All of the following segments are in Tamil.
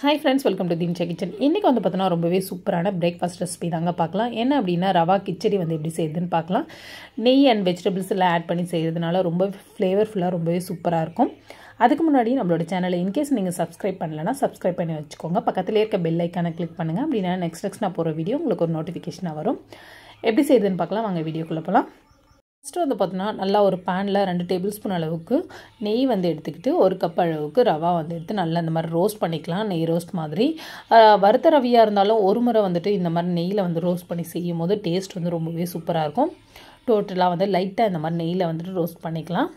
Hi friends welcome to Deensha kitchen இன்றைக்கி வந்து பார்த்தோன்னா ரொம்பவே சூப்பரான பிரேக்ஃபாஸ்ட் ரெசிபி தாங்க பார்க்கலாம் என்ன அப்படின்னா ரவா கிச்சடி வந்து எப்படி செய்யுதுன்னு பார்க்கலாம் நெய் அண்ட் வெஜிடபிள்ஸ் எல்லாம் ஆட் பண்ணி செய்கிறதுனால ரொம்ப ஃப்ளேவர்ஃபுல்லாக ரொம்பவே சூப்பராக இருக்கும் அதுக்கு முன்னாடி நம்மளோட சேனலை இன்கேஸ் நீங்கள் சப்ஸ்கிரைப் பண்ணலைன்னா சப்ஸ்கிரைப் பண்ணி வச்சுக்கோங்க பக்கத்துலேயே இருக்க பெல் ஐக்கானை கிளிக் பண்ணுங்கள் அப்படின்னா நெக்ஸ்ட் நெக்ஸ்ட் நான் போகிற வீடியோ உங்களுக்கு ஒரு நோட்டிஃபிகேஷனாக வரும் எப்படி செய்யுதுன்னு பார்க்கலாம் வாங்க வீடியோக்குள்ளே போகலாம் நெக்ஸ்ட்டு வந்து பார்த்தோன்னா நல்லா ஒரு பேனில் ரெண்டு டேபிள் ஸ்பூன் அளவுக்கு நெய் வந்து எடுத்துக்கிட்டு ஒரு கப் அளவுக்கு ரவா வந்து எடுத்து நல்லா இந்த மாதிரி ரோஸ்ட் பண்ணிக்கலாம் நெய் ரோஸ்ட் மாதிரி வறுத்த ரவியாக இருந்தாலும் ஒரு முறை வந்துட்டு இந்த மாதிரி நெய்யில் வந்து ரோஸ்ட் பண்ணி செய்யும் போது டேஸ்ட் வந்து ரொம்பவே சூப்பராக இருக்கும் டோட்டலாக வந்து லைட்டாக இந்த மாதிரி நெய்யில் வந்துட்டு ரோஸ்ட் பண்ணிக்கலாம்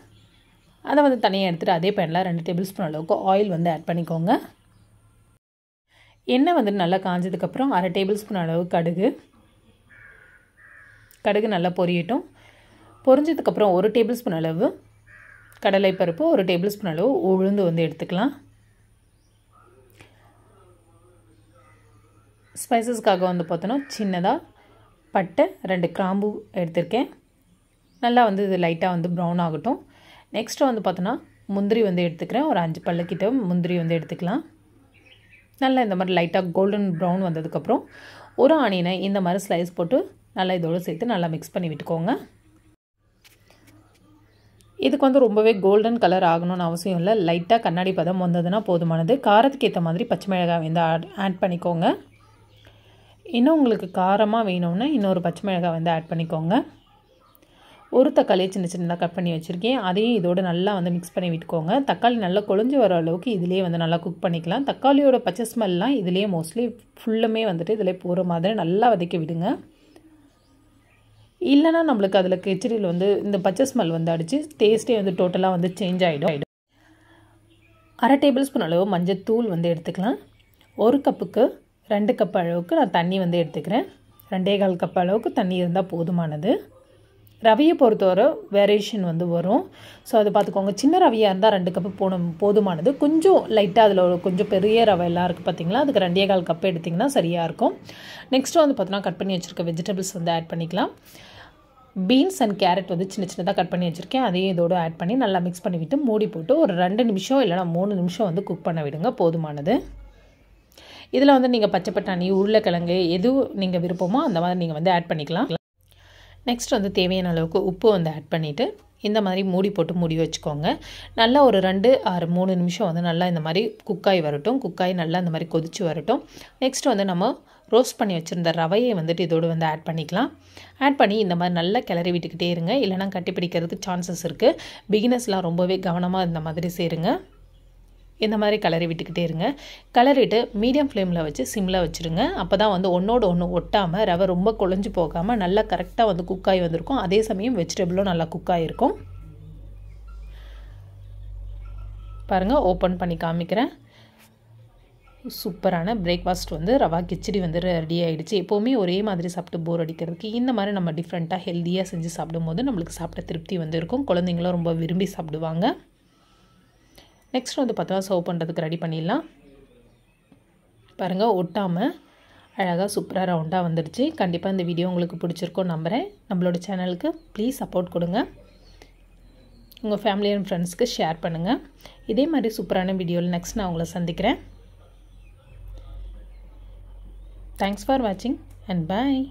அதை வந்து தனியாக எடுத்துகிட்டு அதே பேனில் ரெண்டு டேபிள் ஸ்பூன் அளவுக்கு ஆயில் வந்து ஆட் பண்ணிக்கோங்க எண்ணெய் வந்து நல்லா காஞ்சதுக்கப்புறம் அரை டேபிள் ஸ்பூன் அளவு கடுகு கடுகு நல்லா பொரியட்டும் பொரிஞ்சதுக்கப்புறம் ஒரு டேபிள் ஸ்பூன் அளவு கடலைப்பருப்பு ஒரு டேபிள் ஸ்பூன் அளவு உளுந்து வந்து எடுத்துக்கலாம் ஸ்பைசஸ்க்காக வந்து பார்த்தோன்னா சின்னதாக பட்டை ரெண்டு கிராம்பு எடுத்திருக்கேன் நல்லா வந்து இது லைட்டாக வந்து ப்ரௌன் ஆகட்டும் நெக்ஸ்ட்டு வந்து பார்த்தோன்னா முந்திரி வந்து எடுத்துக்கிறேன் ஒரு அஞ்சு பல்லக்கிட்ட முந்திரி வந்து எடுத்துக்கலாம் நல்லா இந்த மாதிரி லைட்டாக கோல்டன் ப்ரௌன் வந்ததுக்கப்புறம் ஒரு ஆனியனை இந்த மாதிரி ஸ்லைஸ் போட்டு நல்லா இதோடு சேர்த்து நல்லா மிக்ஸ் பண்ணி விட்டுக்கோங்க இதுக்கு வந்து ரொம்பவே கோல்டன் கலர் ஆகணும்னு அவசியம் இல்லை லைட்டாக கண்ணாடி பதம் வந்ததுன்னா போதுமானது காரத்துக்கு ஏற்ற மாதிரி பச்சை மிளகாய் வந்து ஆட் ஆட் பண்ணிக்கோங்க இன்னும் உங்களுக்கு காரமாக வேணும்னா இன்னொரு பச்சை மிளகாய் வந்து ஆட் பண்ணிக்கோங்க ஒரு தக்காளியை சின்ன சின்னதாக கட் பண்ணி வச்சுருக்கேன் அதையும் இதோடு நல்லா வந்து மிக்ஸ் பண்ணி விட்டுக்கோங்க தக்காளி நல்லா கொழிஞ்சு வர அளவுக்கு இதிலேயே வந்து நல்லா குக் பண்ணிக்கலாம் தக்காளியோட பச்சை ஸ்மெல்லாம் இதிலேயே மோஸ்ட்லி ஃபுல்லுமே வந்துட்டு இதில் போகிற மாதிரி நல்லா வதக்கி விடுங்க இல்லைனா நம்மளுக்கு அதில் கெச்சரியில் வந்து இந்த பச்சை ஸ்மெல் வந்து அடித்து டேஸ்ட்டே வந்து டோட்டலாக வந்து சேஞ்ச் ஆகிடும் ஆகிடும் அரை டேபிள் ஸ்பூன் அளவு மஞ்சள் தூள் வந்து எடுத்துக்கலாம் ஒரு கப்புக்கு ரெண்டு கப் அளவுக்கு நான் தண்ணி வந்து எடுத்துக்கிறேன் ரெண்டே கால் கப் அளவுக்கு தண்ணி இருந்தால் போதுமானது ரவையை பொறுத்தவரை வேரியேஷன் வந்து வரும் ஸோ அதை பார்த்துக்கோங்க சின்ன ரவையாக இருந்தால் ரெண்டு கப்பு போன போதுமானது கொஞ்சம் லைட்டாக அதில் ஒரு கொஞ்சம் பெரிய ரவையெல்லாம் இருக்குது பார்த்திங்களா அதுக்கு ரெண்டே கால் கப் எடுத்திங்கன்னா சரியாக இருக்கும் நெக்ஸ்ட்டு வந்து பார்த்தோன்னா கட் பண்ணி வச்சுருக்க வெஜிடபிள்ஸ் வந்து ஆட் பண்ணிக்கலாம் பீன்ஸ் அண்ட் கேரட் வந்து சின்ன சின்னதாக கட் பண்ணி வச்சுருக்கேன் அதையும் இதோடு ஆட் பண்ணி நல்லா மிக்ஸ் பண்ணிவிட்டு மூடி போட்டு ஒரு ரெண்டு நிமிஷம் இல்லைனா மூணு நிமிஷம் வந்து குக் பண்ண விடுங்க போதுமானது இதில் வந்து நீங்கள் பச்சை பட்டாணி உருளைக்கிழங்கு எது நீங்கள் விருப்பமோ அந்த மாதிரி நீங்கள் வந்து ஆட் பண்ணிக்கலாம் நெக்ஸ்ட் வந்து தேவையான அளவுக்கு உப்பு வந்து ஆட் பண்ணிவிட்டு இந்த மாதிரி மூடி போட்டு மூடி வச்சுக்கோங்க நல்லா ஒரு ரெண்டு ஆறு மூணு நிமிஷம் வந்து நல்லா இந்த மாதிரி குக்காய் வரட்டும் குக்காய் நல்லா இந்த மாதிரி கொதித்து வரட்டும் நெக்ஸ்ட் வந்து நம்ம ரோஸ்ட் பண்ணி வச்சுருந்த ரவையை வந்துட்டு இதோடு வந்து ஆட் பண்ணிக்கலாம் ஆட் பண்ணி இந்த மாதிரி நல்லா கிளறி விட்டுக்கிட்டே இருங்க இல்லைனா கட்டி பிடிக்கிறதுக்கு சான்சஸ் இருக்குது பிகினர்ஸ்லாம் ரொம்பவே கவனமாக இந்த மாதிரி சேருங்க இந்த மாதிரி கலரி விட்டுக்கிட்டே இருங்க கலரிட்டு மீடியம் ஃப்ளேமில் வச்சு சிம்மில் வச்சுருங்க அப்போ தான் வந்து ஒன்றோட ஒன்று ஒட்டாமல் ரவை ரொம்ப குழஞ்சி போகாமல் நல்லா கரெக்டாக வந்து குக் ஆகி வந்திருக்கும் அதே சமயம் வெஜிடபிளும் நல்லா குக் ஆகிருக்கும் பாருங்கள் ஓப்பன் பண்ணி காமிக்கிறேன் சூப்பரான பிரேக்ஃபாஸ்ட் வந்து ரவா கிச்சடி வந்து ரெடி ஆகிடுச்சு எப்போவுமே ஒரே மாதிரி சாப்பிட்டு போர் அடிக்கிறதுக்கு இந்த மாதிரி நம்ம டிஃப்ரெண்ட்டாக ஹெல்த்தியாக செஞ்சு சாப்பிடும்போது நம்மளுக்கு சாப்பிட்ட திருப்தி வந்து இருக்கும் குழந்தைங்களும் ரொம்ப விரும்பி சாப்பிடுவாங்க நெக்ஸ்ட் வந்து பார்த்தா சர்வ் பண்ணுறதுக்கு ரெடி பண்ணிடலாம் பாருங்கள் ஒட்டாமல் அழகாக சூப்பராக ரவுண்டாக வந்துடுச்சு கண்டிப்பாக இந்த வீடியோ உங்களுக்கு பிடிச்சிருக்கோம் நம்புகிறேன் நம்மளோட சேனலுக்கு ப்ளீஸ் சப்போர்ட் கொடுங்க உங்கள் ஃபேமிலி அண்ட் ஃப்ரெண்ட்ஸ்க்கு ஷேர் பண்ணுங்கள் இதே மாதிரி சூப்பரான வீடியோவில் நெக்ஸ்ட் நான் உங்களை சந்திக்கிறேன் Thanks for watching and bye.